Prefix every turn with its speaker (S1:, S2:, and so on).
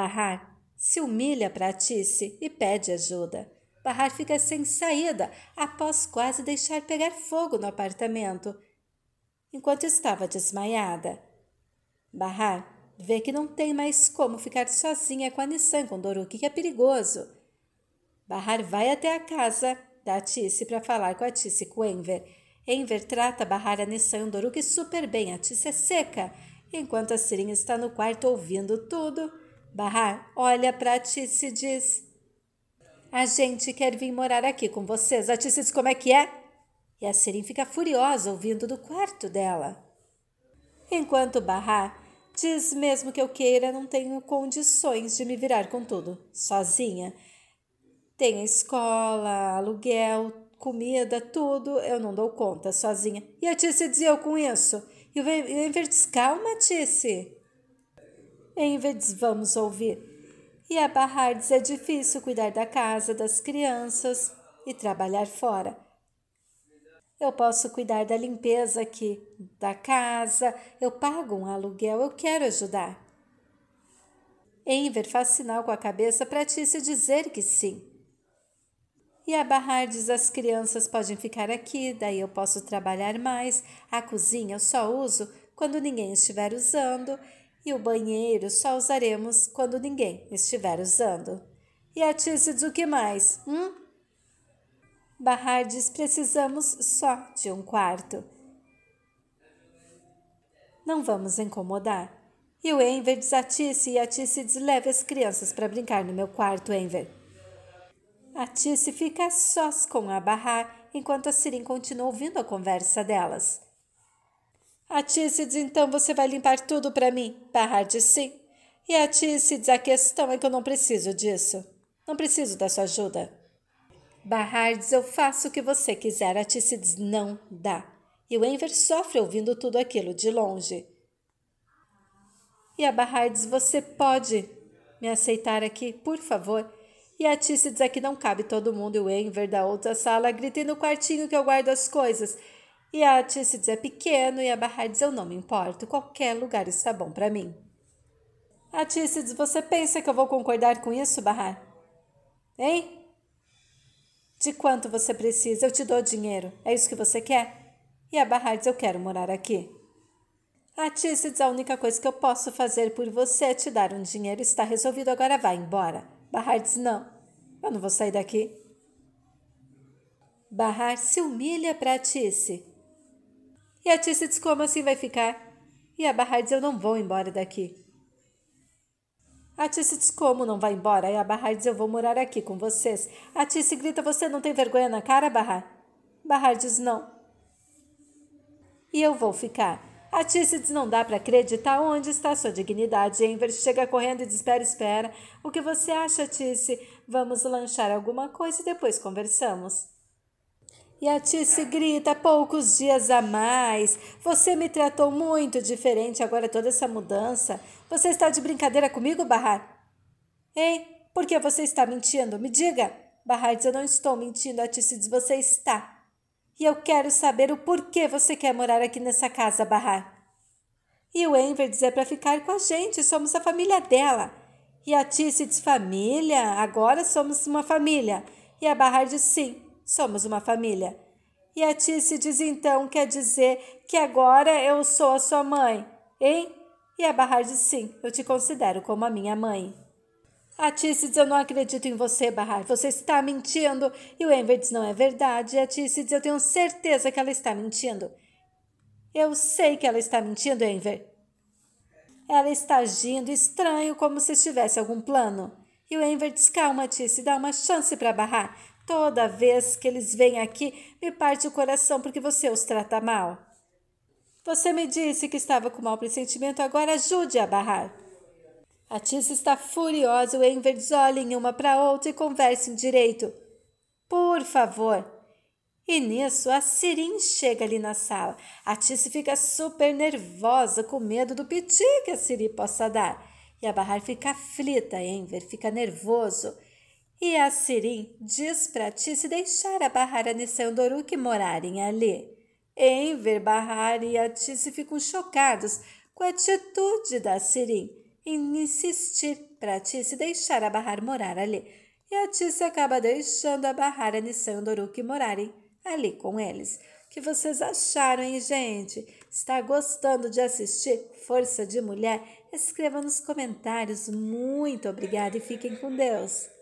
S1: Barrar se humilha para Tice e pede ajuda. Barrar fica sem saída após quase deixar pegar fogo no apartamento, enquanto estava desmaiada. Barrar vê que não tem mais como ficar sozinha com a Nissan com Doruki, que é perigoso. Barrar vai até a casa da Tice para falar com a Tice com Enver. Enver trata Barrar a Nissan e Doruki super bem, a Tice é seca, enquanto a Sirinha está no quarto ouvindo tudo. Barrar olha para Tice e diz: A gente quer vir morar aqui com vocês. A Tice diz: Como é que é? E a Serim fica furiosa ouvindo do quarto dela. Enquanto Barrar diz: Mesmo que eu queira, não tenho condições de me virar com tudo, sozinha. Tem a escola, aluguel, comida, tudo, eu não dou conta sozinha. E a Tice diz: Eu com isso. E o Enver diz: Calma, Tice em vez vamos ouvir. E a Barrardes é difícil cuidar da casa, das crianças e trabalhar fora. Eu posso cuidar da limpeza aqui, da casa, eu pago um aluguel, eu quero ajudar. Enver faz sinal com a cabeça para Tícia dizer que sim. E a Barrardes, as crianças podem ficar aqui, daí eu posso trabalhar mais. A cozinha eu só uso quando ninguém estiver usando e o banheiro só usaremos quando ninguém estiver usando. E a Tícides o que mais? Hum? Barrardes, precisamos só de um quarto. Não vamos incomodar. E o Enver diz a Tice e a Tice leve as crianças para brincar no meu quarto, Enver. A Tice fica sós com a Barrar enquanto a Sirim continua ouvindo a conversa delas. A então, você vai limpar tudo para mim? Parrar de sim. E a a questão é que eu não preciso disso. Não preciso da sua ajuda. Barrardes, eu faço o que você quiser. A não dá. E o Enver sofre ouvindo tudo aquilo de longe. E a Barrardes, você pode me aceitar aqui, por favor? E a aqui é não cabe todo mundo. E o Enver da outra sala grita e no quartinho que eu guardo as coisas. E a tia é pequeno e a Bahar diz eu não me importo, qualquer lugar está bom para mim. A tia diz você pensa que eu vou concordar com isso, Barrar? Hein? De quanto você precisa? Eu te dou dinheiro. É isso que você quer? E a Bahar diz eu quero morar aqui. A tia diz a única coisa que eu posso fazer por você é te dar um dinheiro. Está resolvido, agora vá embora. Bahar diz não, eu não vou sair daqui. Barrar se humilha para Tice e a Tice diz como assim vai ficar? E a Barra diz eu não vou embora daqui. A Tice diz como não vai embora? E a Barra diz eu vou morar aqui com vocês. A Tice grita você não tem vergonha na cara, Barra? Barra diz não. E eu vou ficar. A Tice diz não dá para acreditar onde está sua dignidade. Enver chega correndo e diz espera, espera. O que você acha, Tice? Vamos lanchar alguma coisa e depois conversamos. E a Tice grita: poucos dias a mais. Você me tratou muito diferente agora toda essa mudança. Você está de brincadeira comigo, Barrar? Hein? Por que você está mentindo? Me diga. Barrar diz: Eu não estou mentindo. A Tice diz: Você está. E eu quero saber o porquê você quer morar aqui nessa casa, Barrar. E o Enver diz: É para ficar com a gente. Somos a família dela. E a Tice diz: Família? Agora somos uma família. E a Barrar diz: Sim. Somos uma família. E a Tice diz então: quer dizer que agora eu sou a sua mãe, hein? E a Barrar diz: sim, eu te considero como a minha mãe. A Tice diz: Eu não acredito em você, Barrar. Você está mentindo. E o Enver diz: Não é verdade. E a Tice diz: Eu tenho certeza que ela está mentindo. Eu sei que ela está mentindo, Enver. Ela está agindo estranho, como se estivesse algum plano. E o Enver diz: Calma, Tice, dá uma chance para Barrar. Toda vez que eles vêm aqui, me parte o coração porque você os trata mal. Você me disse que estava com mau pressentimento, agora ajude a barrar. A Tissa está furiosa, o Envers olhem uma para outra e conversem direito. Por favor. E nisso, a Sirin chega ali na sala. A Tisse fica super nervosa, com medo do piti que a Siri possa dar. E a Barrar fica aflita, Enver fica nervoso. E a Sirim diz para ti se deixar a Barrara e seu morarem ali. Em ver Barrara e a ti se ficam chocados com a atitude da Sirim em insistir para ti se deixar a Barrar morar ali. E a se acaba deixando a Barrara e seu morarem ali com eles. O que vocês acharam, hein, gente? Está gostando de assistir Força de Mulher? Escreva nos comentários. Muito obrigada e fiquem com Deus.